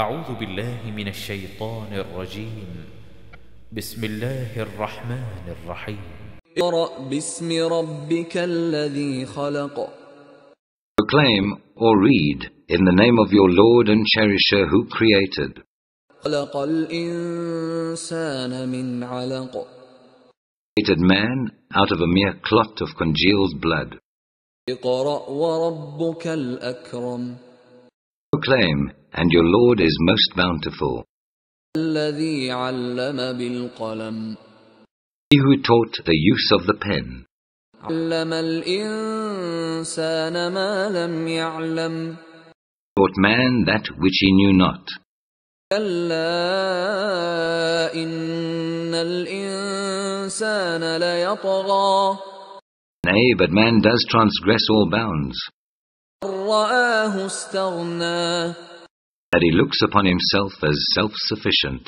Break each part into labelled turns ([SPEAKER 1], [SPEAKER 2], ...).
[SPEAKER 1] أعوذ بالله من الشيطان الرجيم بسم الله
[SPEAKER 2] الرحمن الرحيم
[SPEAKER 1] اقرأ باسم ربك الذي خلق
[SPEAKER 2] Proclaim or read in the name of your Lord and Cherisher who created
[SPEAKER 1] خلق الإنسان من علق
[SPEAKER 2] Created man out of a mere clot of congealed blood
[SPEAKER 1] اقرأ وربك الأكرم
[SPEAKER 2] Proclaim and your Lord is most bountiful.
[SPEAKER 1] He
[SPEAKER 2] who taught the use of the pen. Taught man that which he knew not. Nay, but man does transgress all bounds that he looks upon himself as self-sufficient.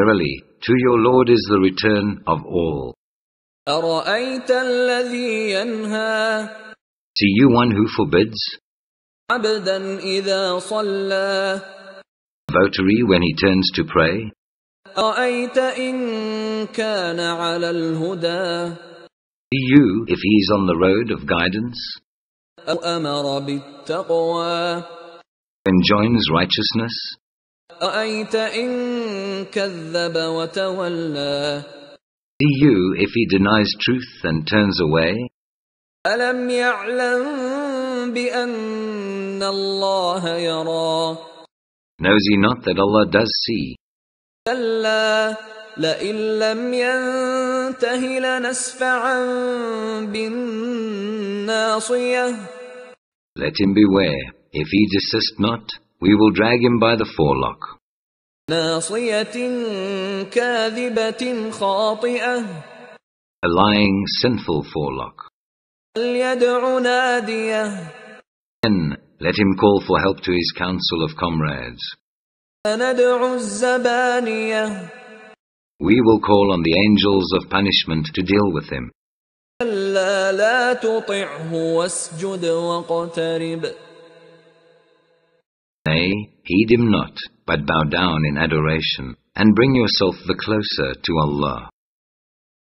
[SPEAKER 2] Verily, to your Lord is the return of all. See you one who forbids? Votary when he turns to pray? you if he is on the road of guidance? Enjoins righteousness? See you if he denies truth and turns away? Knows he not that Allah does see?
[SPEAKER 1] لئن لم ينته لنسفعا بالناصية
[SPEAKER 2] Let him beware. If he desist not, we will drag him by the forelock.
[SPEAKER 1] ناصية كاذبة خاطئة
[SPEAKER 2] A lying, sinful forelock. Then let him call for help to his council of comrades.
[SPEAKER 1] الزبانيه
[SPEAKER 2] we will call on the angels of punishment to deal with him. Nay, heed him not, but bow down in adoration and bring yourself the closer to Allah.